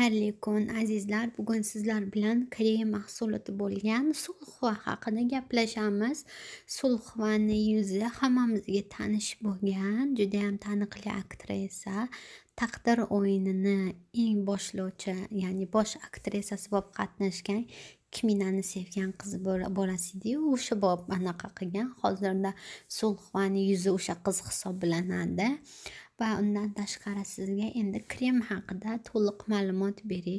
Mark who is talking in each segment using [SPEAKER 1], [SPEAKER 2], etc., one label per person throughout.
[SPEAKER 1] Assalomu azizlar. Bugun sizlar bilan Koreya mahsuloti bo'lgan sulxva haqida gaplashamiz. Sulxvani yuzi hammamizga tanish bo'lgan, juda ham taniqli aktrisa. Taqdir o'yinini eng boshlovchi, ya'ni bosh aktrisasi bo'lib qatnashgan Kiminani sevgan qiz bolasi edi o'sha bob anaqa qilgan. Hozirda Sulxvani yuzi o'sha qiz hisoblanadi. va undan tashqari sizga endi krem haqida to'liq ma'lumot beray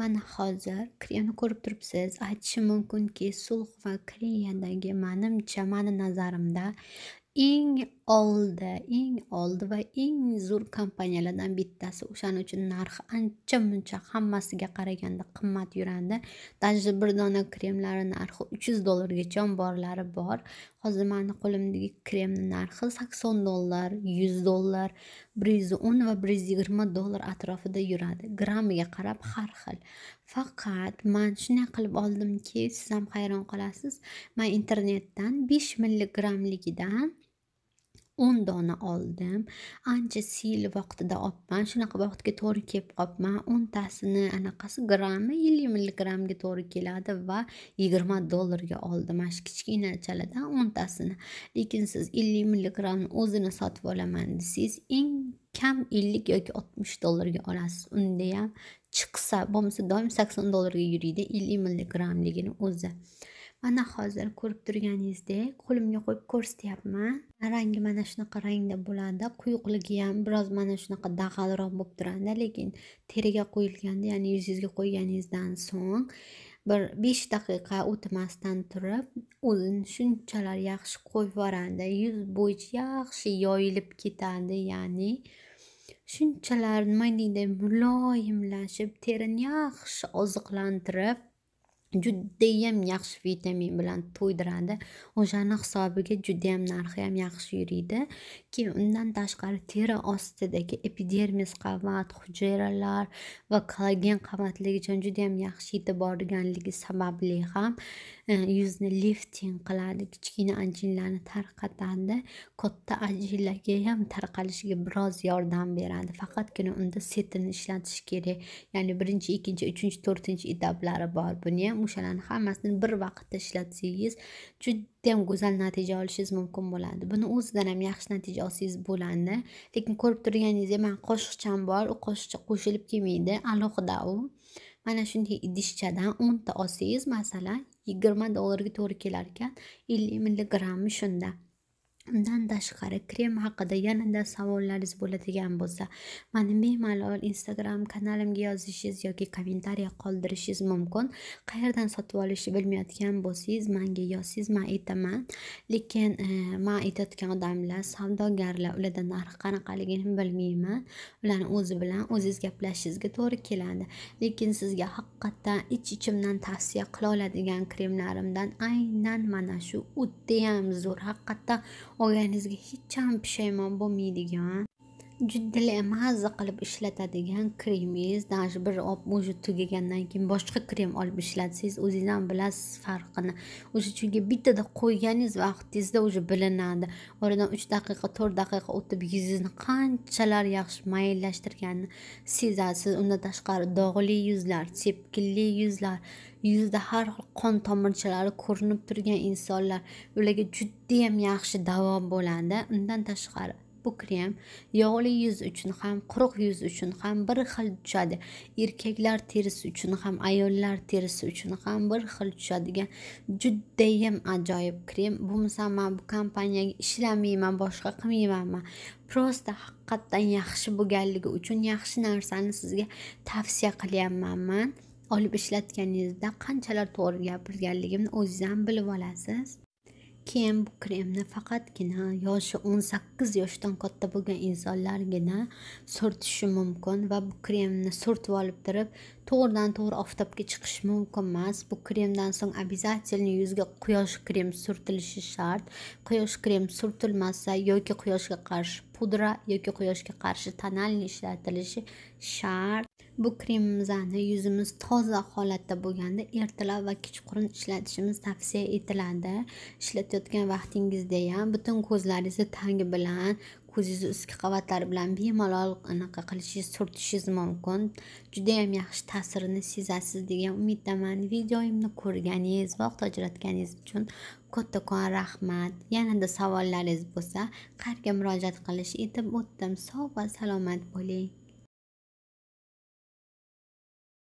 [SPEAKER 1] mana hozir kremni ko'rib turibsiz aytishim mumkinki sulh va koreyadagi manimcha mani nazarimda eng oldi eng oldi va eng zo'r kompaniyalardan bittasi o'shaning uchun narxi ancha muncha hammasiga qaraganda qimmat yuradi даже bir dona kremlari narxi uch yuz dollargacha borlari bor hozir mani qo'limdagi kremni narxi sakson dollar yuz dollar bir yuz o'n va bir yuz yigirma dollar atrofida yuradi grammiga qarab har xil faqat man shunday qilib oldimki siz ham hayron qolasiz man internetdan besh milligrammligidan o'n dona oldim ancha siyil vaqtida olibman shunaqa vaqtga to'g'ri kelib qolibman o'ntasini anaqasi grammi ellik milligramga to'g'ri keladi va yigirma dollarga oldim mana shu kichkina chaladan o'ntasini lekin siz ellik milligramni o'zini sotib olaman desangiz eng kam ellik yoki oltmish dollarga olasiz unda ham chiqsa bo'lmasa doim sakson dollarga yuriydi ellik milligramligini o'zi mana hozir ko'rib turganingizdek qo'limga qo'yib ko'rsatyapman rangi mana shunaqa rangda bo'ladi quyuqligi ham biroz mana shunaqa dag'alroq bo'lib turadi lekin teriga qo'yilganda ya'ni yuzingizga qo'yganingizdan so'ng bir besh daqiqa o'tmasdan turib o'zini shunchalar yaxshi qo'yib yuboradi yuz bo'yicha yaxshi yoyilib ketadi ya'ni shunchalar nima deydi muloyimlashib terini yaxshi oziqlantirib judayam yaxshi vitamin bilan to'ydiradi o'shani hisobiga judayam narxi ham yaxshi yuriydi keyin undan tashqari teri ostidagi epidermis qavat hujayralar va kollagen qavatligi uchun judayam yaxshi yetib borganligi sababli ham e, yuzni lifting qiladi kichkina ajinlarni tarqatadi katta ajinlarga ham tarqalishiga biroz yordam beradi faqatgina unda setini ishlatish kerak ya'ni birinchi ikkinchi uchinchi to'rtinchi etaplari bor buni ham o'shalarni hammasini bir vaqtda ishlatsangiz judayam go'zal natija olishingiz mumkin bo'ladi buni o'zidan ham yaxshi natija olsangiz bo'ladi lekin ko'rib turganingizdek man qoshiqcham bor u qoshiqcha qo'shilib kelmaydi alohida u mana shunday idishchadan o'nta olsangiz masalan yigirma dollarga to'g'ri kelar ekan ellik milligrammi shunda undan tashqari krem haqida yanada savollaringiz bo'ladigan bo'lsa mani bemalol instagram kanalimga yozishingiz yoki kommentariya qoldirishingiz mumkin qayerdan sotib olishni bilmayotgan bo'lsangiz manga yozsangiz man aytaman lekin e, man aytayotgan odamlar savdogarlar ulardan narxi qanaqaligini bilmayman ularni o'zi bilan o'zingiz gaplashishingizga to'g'ri keladi lekin sizga haqiqatdan ich ichimdan tavsiya qila oladigan kremlarimdan aynan mana shu o'tayam zo'r haqiqatdan organizಗೆ ಹೆಚ್ಚಾಂಶೇಮ ಭೂಮಿ ಇದೆಯಾ juda mazza qilib ishlatadigan kremingiz даже bir vujud tugagandan keyin boshqa krem olib ishlatsangiz o'zingiz ham bilasiz farqini o'sha chunki bittada qo'yganingiz vaqtingizda уже bilinadi oradan uch daqiqa to'rt daqiqa o'tib yuzingizni qanchalar yaxshi mayllashtirganini sezasiz undan tashqari dog'li yuzlar sepkilli yuzlar yuzda har xil qon tomirchalari ko'rinib turgan insonlar ularga judayam yaxshi davo bo'ladi undan tashqari bu krem yog'li yuz uchun ham quruq yuz uchun ham bir xil tushadi erkaklar terisi uchun ham ayollar terisi uchun ham bir xil tushadigan judayam ajoyib krem bo'lmasam man bu kompaniyaga ishlamayman boshqa qilmaymanman prosta haqiqatdan yaxshi bo'lganligi uchun yaxshi narsani sizga tavsiya qilyapman man olib ishlatganingizda qanchalar to'g'ri gapirganligimni o'zingiz ham bilib olasiz keyin bu kremni faqatgina yoshi o'n sakkiz yoshdan katta bo'lgan insonlargina surtishi mumkin va bu kremni surtib olib turib to'g'ridan to'g'ri oftobga chiqish mumkin emas bu kremdan so'ng обязательно yuzga quyosh krem surtilishi shart quyosh krem surtilmasa yoki quyoshga qarshi pudra yoki quyoshga qarshi tonalniy ishlatilishi shart bu kremimizni yuzimiz toza holatda bo'lganda ertalab va kechqurun ishlatishimiz tavsiya etiladi ishlatayotgan vaqtingizda ham butun ko'zlaringizni tangi bilan ko'zingizni ustki qavatlari bilan bemalol anaqa qilishingiz surtishingiz mumkin judayam yaxshi ta'sirini sezasiz degan umiddaman videoyimni ko'rganingiz vaqt ajratganingiz uchun kattakon rahmat yanada savollaringiz bo'lsa qayerga murojaat qilish etib o'tdim sog' va salomat bo'ling